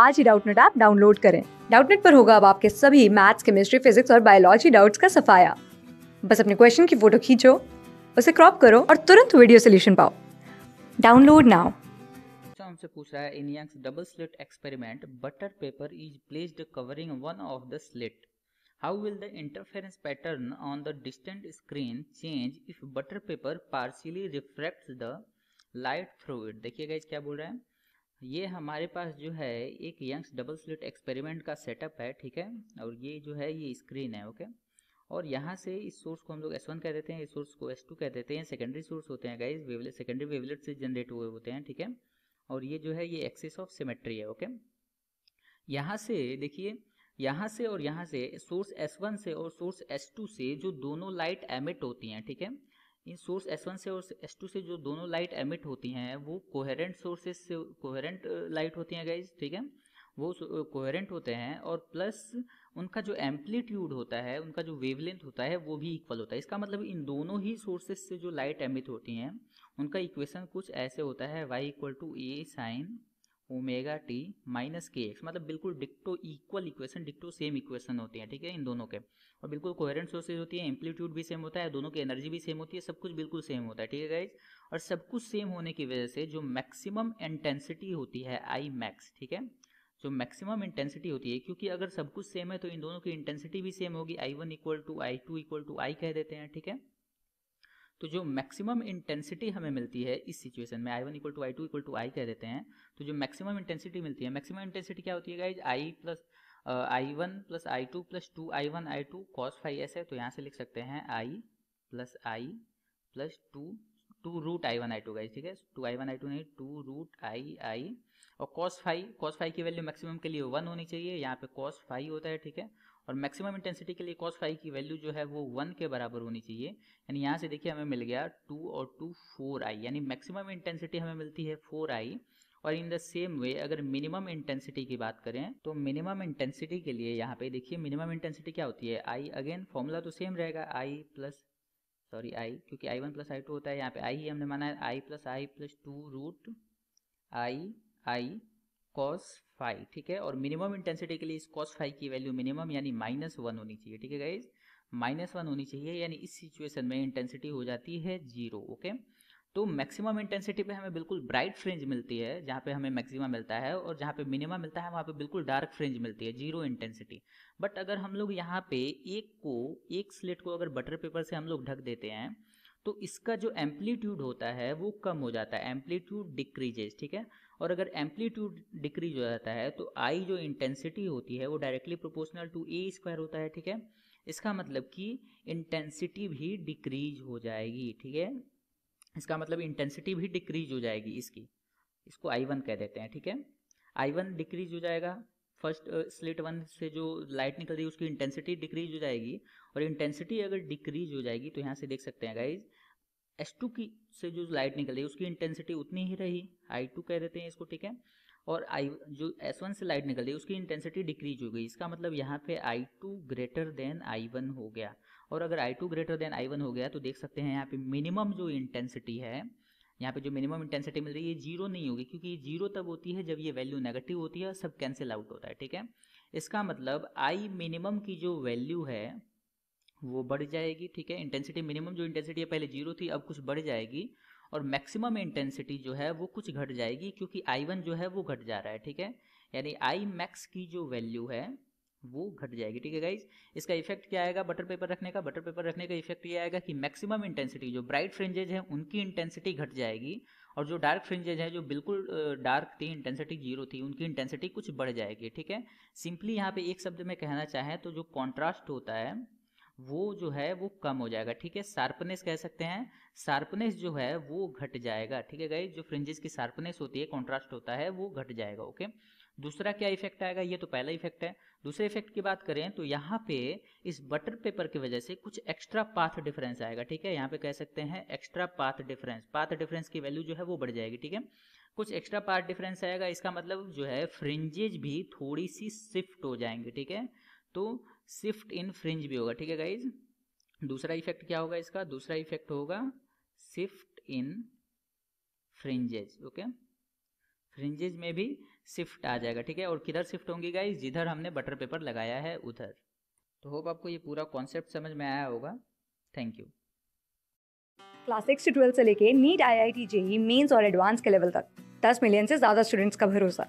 आज ही Doubtnut app download करें डाउटनेट पर होगा अब आपके सभी मैथ्स केमिस्ट्री फिजिक्स और बायोलॉजी डाउट्स का सफाया बस अपने क्वेश्चन की फोटो खींचो उसे क्रॉप करो और तुरंत वीडियो सोल्यूशन पाओ डाउनलोड नाउ हमसे रहा है in Young's double slit experiment butter paper is placed covering one of the slit how will the interference pattern on the distant screen change if butter paper partially refracts the light through it देखिए guys क्या बोल रहा है ये हमारे पास जो है एक यंग्स डबल स्लिट एक्सपेरिमेंट का सेटअप है ठीक है और ये जो है ये स्क्रीन है ओके और यहाँ से इस सोर्स को हम लोग S1 कह देते हैं इस सोर्स को S2 कह देते हैं सेकेंडरी सोर्स होते हैं गाइज वेवलेट सेकेंडरी वेवलेट से जनरेट हुए होते हैं ठीक है और ये जो है ये एक्सेस ऑफ सिमेट्री है ओके यहाँ से देखिए यहाँ से और यहाँ से सोर्स S1 से और सोर्स S2 से जो दोनों लाइट एमिट होती हैं ठीक है थीके? इन सोर्स S1 से और S2 से जो दोनों लाइट एमिट होती हैं वो कोहेरेंट सोर्सेज से कोहेरेंट लाइट होती हैं गाइज ठीक है वो कोहेरेंट होते हैं और प्लस उनका जो एम्पलीट्यूड होता है उनका जो वेवलेंथ होता है वो भी इक्वल होता है इसका मतलब इन दोनों ही सोर्सेज से जो लाइट एमिट होती हैं उनका इक्वेशन कुछ ऐसे होता है Y equal to A sine omega T minus के एक्स मतलब बिल्कुल डिक्टो इक्वल इक्वेशन डिक्टो सेम इक्वेशन होते हैं ठीक है इन दोनों के और बिल्कुल कोहरेंट सोर्सेज होती है एम्पलीट्यूड भी सेम होता है दोनों की एनर्जी भी सेम होती है सब कुछ बिल्कुल सेम होता है ठीक है गाइज और सब कुछ सेम होने की वजह से जो मैक्सिमम इंटेंसिटी होती है आई मैक्स ठीक है जो मैक्सिमम इंटेंसिटी होती है क्योंकि अगर सब कुछ सेम है तो इन दोनों की इंटेंसिटी भी सेम होगी I one equal to I two equal to I कह देते हैं ठीक है तो जो मैक्सिमम इंटेंसिटी हमें मिलती है इस सिचुएशन में I one equal to I two equal to I कह देते हैं तो जो मैक्सिमम इंटेंसिटी मिलती है मैक्सिमम इंटेंसिटी क्या होती है guys I plus I one plus I two plus two I one I two cos phi S है तो यहाँ से लिख सकते हैं I plus I plus two two root I one I two guys ठीक है two I one I two नहीं टू रूट आई आई और कॉस फाइव कॉस फाइव की वैल्यू मैक्सिमम के लिए वन होनी चाहिए यहाँ पे कॉस फाइव होता है ठीक है और मैक्सिमम इंटेंसिटी के लिए कॉस फाइव की वैल्यू जो है वो वन के बराबर होनी चाहिए यानी यहाँ से देखिए हमें मिल गया टू और टू फोर आई यानी मैक्सिमम इंटेंसिटी हमें मिलती है फोर आई और इन द सेम वे अगर मिनिमम इंटेंसिटी की बात करें तो मिनिमम इंटेंसिटी के लिए यहाँ पे देखिए मिनिमम इंटेंसिटी क्या होती है आई अगेन फॉर्मूला तो सेम रहेगा आई प्लस सॉरी आई क्योंकि I one plus I two होता है यहाँ पे आई ही हमने माना है I plus I plus two root I I cos phi ठीक है और मिनिमम इंटेंसिटी के लिए इस कॉस फाइव की वैल्यू मिनिमम यानी माइनस वन होनी चाहिए ठीक है गाइज माइनस वन होनी चाहिए यानी इस सिचुएशन में इंटेंसिटी हो जाती है जीरो ओके तो मैक्सिमम इंटेंसिटी पे हमें बिल्कुल ब्राइट फ्रिंज मिलती है जहाँ पे हमें मैक्सिमम मिलता है और जहाँ पे मिनिमम मिलता है वहाँ पे बिल्कुल डार्क फ्रिंज मिलती है जीरो इंटेंसिटी बट अगर हम लोग यहाँ पे एक को एक स्लेट को अगर बटर पेपर से हम लोग ढक देते हैं तो इसका जो एम्पलीट्यूड होता है वो कम हो जाता है एम्पलीट्यूड डिक्रीजेज ठीक है और अगर एम्पलीट्यूड डिक्रीज हो जाता है तो आई जो इंटेंसिटी होती है वो directly proportional to A square होता है ठीक है इसका मतलब कि इंटेंसिटी भी डिक्रीज हो जाएगी ठीक है इसका मतलब इंटेंसिटी भी डिक्रीज हो जाएगी इसकी इसको आई वन कह देते हैं ठीक है आई वन डिक्रीज हो जाएगा फर्स्ट स्लिट वन से जो लाइट निकल रही है उसकी इंटेंसिटी डिक्रीज हो जाएगी और इंटेंसिटी अगर डिक्रीज हो जाएगी तो यहाँ से देख सकते हैं गाइज एस टू की से जो लाइट निकल रही है उसकी इंटेंसिटी उतनी ही रही आई टू कह देते हैं इसको ठीक है और आई जो एस वन से लाइट निकल रही है उसकी इंटेंसिटी डिक्रीज हो गई इसका मतलब यहाँ पे I two greater than I one हो गया और अगर I two greater than I one हो गया तो देख सकते हैं यहाँ पे मिनिमम जो इंटेंसिटी है यहाँ पे जो मिनिमम इंटेंसिटी मिल रही है ये जीरो नहीं होगी क्योंकि ये जीरो तब होती है जब ये वैल्यू नेगेटिव होती है सब कैंसिल आउट होता है ठीक है इसका मतलब आई मिनिमम की जो वैल्यू है वो बढ़ जाएगी ठीक है इंटेंसिटी मिनिमम जो इंटेंसिटी है पहले जीरो थी अब कुछ बढ़ जाएगी और मैक्सिमम इंटेंसिटी जो है वो कुछ घट जाएगी क्योंकि आई वन जो है वो घट जा रहा है ठीक है यानी आई मैक्स की जो वैल्यू है वो घट जाएगी ठीक है गाइज इसका इफेक्ट क्या आएगा बटर पेपर रखने का बटर पेपर रखने का इफेक्ट ये आएगा कि मैक्सिमम इंटेंसिटी जो ब्राइट फ्रिंजेज हैं उनकी इंटेंसिटी घट जाएगी और जो डार्क फ्रिंजेज हैं जो बिल्कुल डार्क थी इंटेंसिटी जीरो थी उनकी इंटेंसिटी कुछ बढ़ जाएगी ठीक है सिंपली यहाँ पे एक शब्द में कहना चाहें तो जो कॉन्ट्रास्ट होता है वो जो है वो कम हो जाएगा ठीक है शार्पनेस कह सकते हैं शार्पनेस जो है वो घट जाएगा ठीक है गाइज जो फ्रिंजेस की शार्पनेस होती है कॉन्ट्रास्ट होता है वो घट जाएगा ओके दूसरा क्या इफेक्ट आएगा ये तो पहला इफेक्ट है दूसरे इफेक्ट की बात करें तो यहाँ पे इस बटर पेपर की वजह से कुछ एक्स्ट्रा पाथ डिफरेंस आएगा ठीक है यहाँ पे कह सकते हैं extra path difference path difference की वैल्यू जो है वो बढ़ जाएगी ठीक है कुछ एक्स्ट्रा पाथ डिफरेंस आएगा इसका मतलब जो है फ्रिंजेज भी थोड़ी सी शिफ्ट हो जाएंगे ठीक है तो शिफ्ट इन फ्रिंज भी होगा ठीक है गाइज दूसरा इफेक्ट क्या होगा इसका दूसरा इफेक्ट होगा shift in fringes okay fringes में भी शिफ्ट आ जाएगा ठीक है और किधर शिफ्ट होंगी गाइज जिधर हमने बटर पेपर लगाया है उधर तो होप आपको ये पूरा कॉन्सेप्ट समझ में आया होगा थैंक यू क्लास सिक्स से ट्वेल्थ से लेके NEET I I T JEE mains और एडवांस के लेवल तक दस मिलियन से ज़्यादा स्टूडेंट्स का भरोसा